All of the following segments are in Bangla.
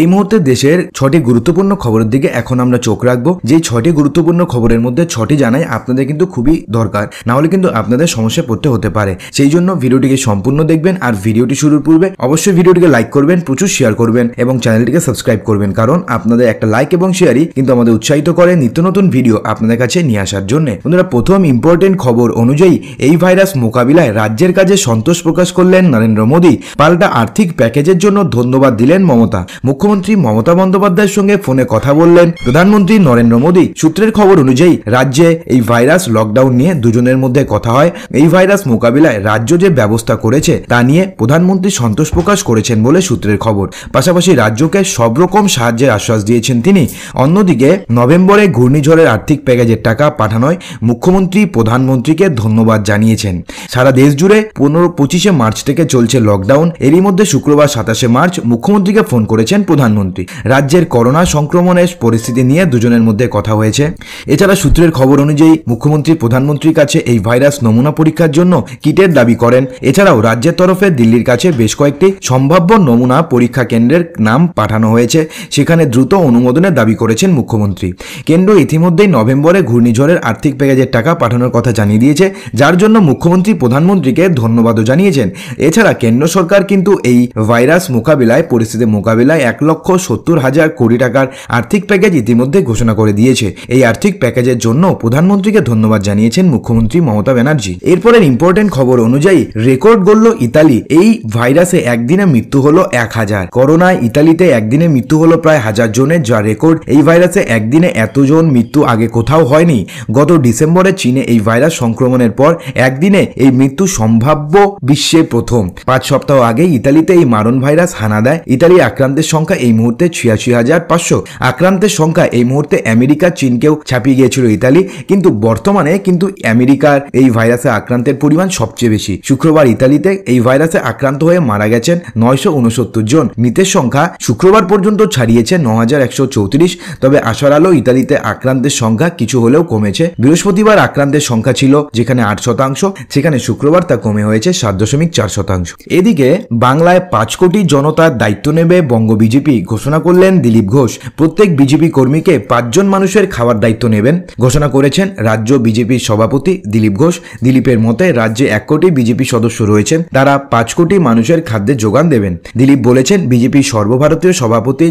এই মুহূর্তে দেশের ছটি গুরুত্বপূর্ণ খবরের দিকে এখন আমরা চোখ রাখবো যে ছটি গুরুত্বপূর্ণ খবরের মধ্যে ছটি জানাই আপনাদের কিন্তু খুবই দরকার না হলে কিন্তু আপনাদের সমস্যা পড়তে হতে পারে সেই জন্য ভিডিওটিকে সম্পূর্ণ দেখবেন আর ভিডিওটি শুরুর পূর্বে অবশ্যই ভিডিওটিকে লাইক করবেন প্রচুর শেয়ার করবেন এবং চ্যানেলটিকে সাবস্ক্রাইব করবেন কারণ আপনাদের একটা লাইক এবং শেয়ারই কিন্তু আমাদের উৎসাহিত করে নিত্য নতুন ভিডিও আপনাদের কাছে নিয়ে আসার জন্য বন্ধুরা প্রথম ইম্পর্টেন্ট খবর অনুযায়ী এই ভাইরাস মোকাবিলায় রাজ্যের কাজে সন্তোষ প্রকাশ করলেন নরেন্দ্র মোদী পাল্টা আর্থিক প্যাকেজের জন্য ধন্যবাদ দিলেন মমতা মুখ্যমন্ত্রী মমতা বন্দ্যোপাধ্যায়ের সঙ্গে ফোনে কথা বললেন প্রধানমন্ত্রী নরেন্দ্র মোদী সূত্রের খবর অনুযায়ী রাজ্যে এই ভাইরাস লকডাউন নিয়ে দুজনের মধ্যে কথা হয় এই ভাইরাস মোকাবিলায় রাজ্য যে ব্যবস্থা করেছে তা নিয়ে প্রধানমন্ত্রী সন্তোষ প্রকাশ করেছেন বলে সূত্রের খবর পাশাপাশি রাজ্যকে সব রকম সাহায্যের আশ্বাস দিয়েছেন তিনি অন্যদিকে নভেম্বরে ঘূর্ণিঝড়ের আর্থিক প্যাকেজের টাকা পাঠানোয় মুখ্যমন্ত্রী প্রধানমন্ত্রীকে ধন্যবাদ জানিয়েছেন সারা দেশ জুড়ে পনেরো পঁচিশে মার্চ থেকে চলছে লকডাউন এরই মধ্যে শুক্রবার সাতাশে মার্চ মুখ্যমন্ত্রীকে ফোন করেছেন প্রধানমন্ত্রী রাজ্যের করোনা সংক্রমণের পরিস্থিতি নিয়ে দুজনের মধ্যে কথা হয়েছে এছাড়া সূত্রের খবর অনুযায়ী মুখ্যমন্ত্রী প্রধানমন্ত্রীর কাছে এই ভাইরাস নমুনা পরীক্ষার জন্য কিটের দাবি করেন এছাড়াও রাজ্যের তরফে দিল্লির কাছে বেশ কয়েকটি সম্ভাব্য নমুনা পরীক্ষা কেন্দ্রের নাম পাঠানো হয়েছে সেখানে দ্রুত অনুমোদনের দাবি করেছেন মুখ্যমন্ত্রী কেন্দ্র ইতিমধ্যেই নভেম্বরে ঘূর্ণিঝড়ের আর্থিক প্যাকেজের টাকা পাঠানোর কথা জানিয়ে দিয়েছে যার জন্য মুখ্যমন্ত্রী প্রধানমন্ত্রীকে ধন্যবাদও জানিয়েছেন এছাড়া কেন্দ্র সরকার কিন্তু এই ভাইরাস মোকাবিলায় পরিস্থিতি মোকাবিলায় এক এক লক্ষ সত্তর হাজার কোটি টাকার আর্থিক প্যাকেজ ইতিমধ্যে ঘোষণা করে দিয়েছে এই আর্থিক প্যাকেজের জন্য প্রধানমন্ত্রীকে ধন্যবাদ জানিয়েছেন মুখ্যমন্ত্রী মমতা ব্যানার্জি এরপরের ইম্পর্টেন্ট খবর অনুযায়ী রেকর্ড গড়ল ইতালি এই ভাইরাসে একদিনে মৃত্যু হলো এক হাজার করোনায় ইতালিতে একদিনে মৃত্যু হলো প্রায় হাজার জনের যা রেকর্ড এই ভাইরাসে একদিনে এতজন মৃত্যু আগে কোথাও হয়নি গত ডিসেম্বরে চীনে এই ভাইরাস সংক্রমণের পর একদিনে এই মৃত্যু সম্ভাব্য বিশ্বে প্রথম পাঁচ সপ্তাহ আগে ইতালিতে এই মারণ ভাইরাস হানা দেয় ইতালি আক্রান্তের সংখ্যা সংখ্যা এই মুহূর্তে ছিয়াশি হাজার পাঁচশো আক্রান্তের সংখ্যা এই মুহূর্তে আমেরিকা চীনকেও ছাপিয়ে গিয়েছিল ইতালি কিন্তু বর্তমানে কিন্তু আমেরিকার এই ভাইরাসে আক্রান্তের পরিমাণ সবচেয়ে বেশি শুক্রবার ইতালিতে এই ভাইরাসে আক্রান্ত হয়ে মারা গেছেন নয়শো উনসত্তর জন মৃতের সংখ্যা শুক্রবার পর্যন্ত ছাড়িয়েছে ন হাজার একশো চৌত্রিশ তবে আসার আলো ইতালিতে আক্রান্তের সংখ্যা কিছু হলেও কমেছে বৃহস্পতিবার আক্রান্তের সংখ্যা ছিল যেখানে আট শতাংশ সেখানে শুক্রবার তা কমে হয়েছে সাত দশমিক চার শতাংশ এদিকে বাংলায় পাঁচ কোটি জনতার দায়িত্ব নেবে বঙ্গ বিজেপি বিজেপি ঘোষণা করলেন দিলীপ ঘোষ প্রত্যেক বিজেপি কর্মীকে পাঁচজন মানুষের খাওয়ার দায়িত্ব নেবেন ঘোষণা করেছেন রাজ্য বিজেপির সভাপতি দিলীপ ঘোষ দিলীপের মতে রাজ্যে এক কোটি বিজেপি সদস্য রয়েছেন তারা পাঁচ কোটি মানুষের খাদ্যে যোগান দেবেন দিলীপ বলেছেন বিজেপির সর্বভারতীয় সভাপতি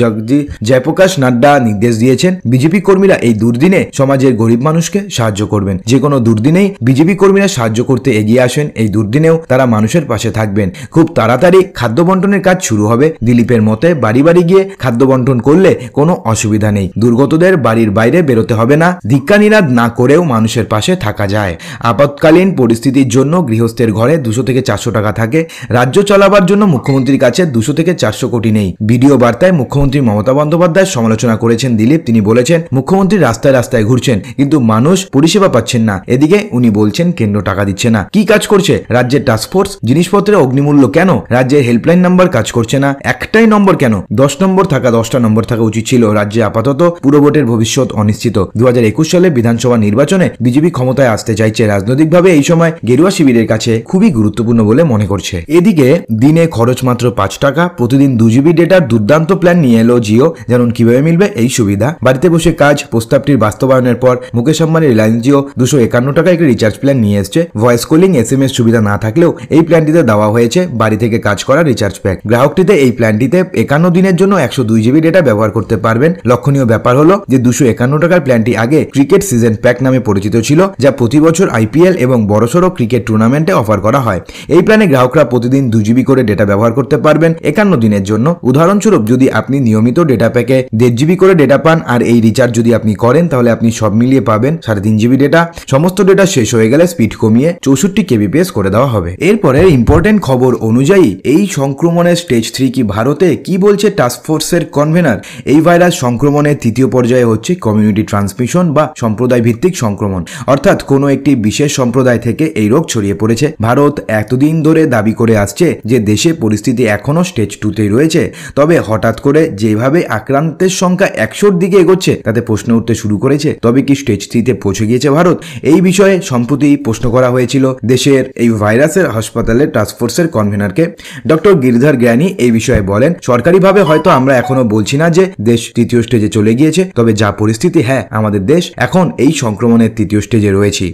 জগজি জয়প্রকাশ নাড্ডা নির্দেশ দিয়েছেন বিজেপি কর্মীরা এই দুর্দিনে সমাজের গরিব মানুষকে সাহায্য করবেন যে কোনো দুর্দিনেই বিজেপি কর্মীরা সাহায্য করতে এগিয়ে আসেন এই দুর্দিনেও তারা মানুষের পাশে থাকবেন খুব তাড়াতাড়ি খাদ্য বন্টনের কাজ শুরু হবে দিলীপের মতে বাড়ি বাড়ি গিয়ে খাদ্য বন্টন করলে কোনো অসুবিধা নেই দুর্গতদের বাড়ির বাইরে বেরোতে হবে না ধিক্কা নিরাদ না করেও মানুষের পাশে থাকা যায় আপাতকালীন পরিস্থিতির জন্য গৃহস্থের ঘরে দুশো থেকে চারশো টাকা থাকে রাজ্য চলাবার জন্য মুখ্যমন্ত্রীর কাছে দুশো থেকে চারশো কোটি নেই ভিডিও বার্তায় মুখ্যমন্ত্রী মমতা বন্দ্যোপাধ্যায় সমালোচনা করেছেন দিলীপ তিনি বলেছেন মুখ্যমন্ত্রী রাস্তায় রাস্তায় ঘুরছেন কিন্তু মানুষ পরিষেবা পাচ্ছেন না এদিকে উনি বলছেন কেন্দ্র টাকা দিচ্ছে না কি কাজ করছে রাজ্যের টাস্কফোর্স জিনিসপত্রের অগ্নিমূল্য কেন রাজ্যের হেল্পলাইন নাম্বার কাজ করছে না একটাই নম্বর নম্বর কেন দশ নম্বর থাকা দশটা নম্বর থাকা উচিত ছিল রাজ্যে আপাতত পুরভোটের ভবিষ্যৎ অনিশ্চিত দু সালে বিধানসভা নির্বাচনে বিজেপি ক্ষমতায় আসতে চাইছে রাজনৈতিকভাবে এই সময় গেরুয়া শিবিরের কাছে খুবই গুরুত্বপূর্ণ বলে মনে করছে এদিকে দিনে খরচ মাত্র পাঁচ টাকা প্রতিদিন দু জিবি ডেটার দুর্দান্ত প্ল্যান নিয়ে এলো জিও যেমন কিভাবে মিলবে এই সুবিধা বাড়িতে বসে কাজ প্রস্তাবটির বাস্তবায়নের পর মুকেশ আম্বানি রিলায়েন্স জিও দুশো একান্ন টাকা একটি রিচার্জ প্ল্যান নিয়ে এসছে voice calling S M S সুবিধা না থাকলেও এই প্ল্যানটিতে দেওয়া হয়েছে বাড়ি থেকে কাজ করা রিচার্জ প্যাক গ্রাহকটিতে এই প্ল্যানটিতে একান্ন দিনের জন্য একশো দুই জিবি ডেটা ব্যবহার করতে পারবেন লক্ষণীয় ব্যাপার হলো যে দুশো একান্ন টাকার প্ল্যানটি আগে ক্রিকেট সিজন প্যাক নামে পরিচিত ছিল যা প্রতি বছর আইপিএল এবং বড়সড় ক্রিকেট টুর্নামেন্টে অফার করা হয় এই প্ল্যানে গ্রাহকরা প্রতিদিন দু জিবি করে ডেটা ব্যবহার করতে পারবেন একান্ন দিনের জন্য উদাহরণস্বরূপ যদি আপনি নিয়মিত ডেটা প্যাকে দেড় জিবি করে ডেটা পান আর এই রিচার্জ যদি আপনি করেন তাহলে আপনি সব মিলিয়ে পাবেন সাড়ে তিন জিবি ডেটা সমস্ত ডেটা শেষ হয়ে গেলে স্পিড কমিয়ে চৌষট্টি কেবিপিএস করে দেওয়া হবে এরপরে ইম্পর্টেন্ট খবর অনুযায়ী এই সংক্রমণের স্টেজ থ্রি কি ভারতে কি বলছে টাস্কফোর্সের কনভেনার এই ভাইরাস সংক্রমণের তৃতীয় পর্যায়ে হচ্ছে কমিউনিটি ট্রান্সমিশন বা সম্প্রদায় ভিত্তিক সংক্রমণ অর্থাৎ কোনো একটি বিশেষ সম্প্রদায় থেকে এই রোগ ছড়িয়ে পড়েছে ভারত এতদিন ধরে দাবি করে আসছে যে দেশে পরিস্থিতি এখনও স্টেজ টুতেই রয়েছে তবে হঠাৎ করে যেভাবে আক্রান্তের সংখ্যা একশোর দিকে এগোচ্ছে তাতে প্রশ্ন উঠতে শুরু করেছে তবে কি স্টেজ থ্রিতে পৌঁছে গিয়েছে ভারত এই বিষয়ে সম্প্রতি প্রশ্ন করা হয়েছিল দেশের এই ভাইরাসের হাসপাতালে টাস্কফোর্সের কনভেনারকে ডক্টর গিরিধার জ্ঞানী এই বিষয়ে বলেন সরকারিভাবে হয়তো আমরা এখনো বলছি না যে দেশ তৃতীয় স্টেজে চলে গিয়েছে তবে যা পরিস্থিতি হ্যাঁ আমাদের দেশ এখন এই সংক্রমণের তৃতীয় স্টেজে রয়েছি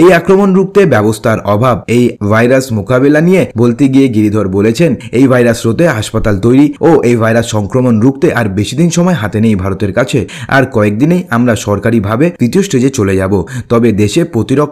এই আক্রমণ রুখতে ব্যবস্থার অভাব এই ভাইরাস মোকাবেলা নিয়ে বলতে গিয়ে গিরিধর বলেছেন এই ভাইরাস রোধে হাসপাতাল তৈরি ও এই ভাইরাস সংক্রমণ রুখতে আর বেশি দিন সময় হাতে নেই ভারতের কাছে আর কয়েকদিনেই আমরা সরকারিভাবে তৃতীয় স্টেজে চলে যাব তবে দেশে প্রতিরোধ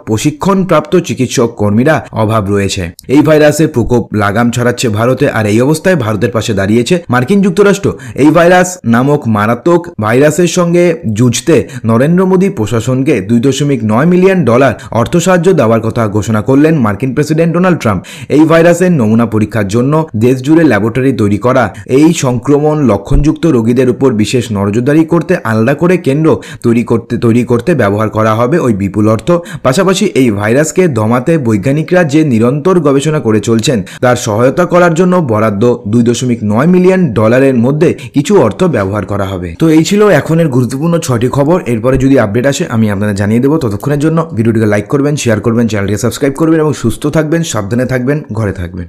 প্রাপ্ত চিকিৎসক কর্মীরা অভাব রয়েছে এই ভাইরাসের প্রকোপ লাগাম ছড়াচ্ছে ভারতে আর এই অবস্থায় ভারতের পাশে দাঁড়িয়েছে মার্কিন যুক্তরাষ্ট্র এই ভাইরাস নামক মারাত্মক ভাইরাসের সঙ্গে যুঝতে নরেন্দ্র মোদী প্রশাসনকে দুই দশমিক নয় মিলিয়ন ডলার অর্থ সাহায্য দেওয়ার কথা ঘোষণা করলেন মার্কিন প্রেসিডেন্ট ডোনাল্ড ট্রাম্প এই ভাইরাসের নমুনা পরীক্ষার জন্য দেশ জুড়ে ল্যাবরেটরি তৈরি করা এই সংক্রমণ লক্ষণযুক্ত রোগীদের উপর বিশেষ নজরদারি করতে আলাদা করে কেন্দ্র তৈরি করতে তৈরি করতে ব্যবহার করা হবে ওই বিপুল অর্থ পাশাপাশি এই ভাইরাসকে দমাতে বৈজ্ঞানিকরা যে নিরন্তর গবেষণা করে চলছেন তার সহায়তা করার জন্য বরাদ্দ দুই দশমিক নয় মিলিয়ন মিলিয়ন ডলারের মধ্যে কিছু অর্থ ব্যবহার করা হবে তো এই ছিল এখনের গুরুত্বপূর্ণ ছয়টি খবর এরপরে যদি আপডেট আসে আমি আপনাদের জানিয়ে দেবো ততক্ষণের জন্য ভিডিওটিকে লাইক করবেন শেয়ার করবেন চ্যানেলটিকে সাবস্ক্রাইব করবেন এবং সুস্থ থাকবেন সাবধানে থাকবেন ঘরে থাকবেন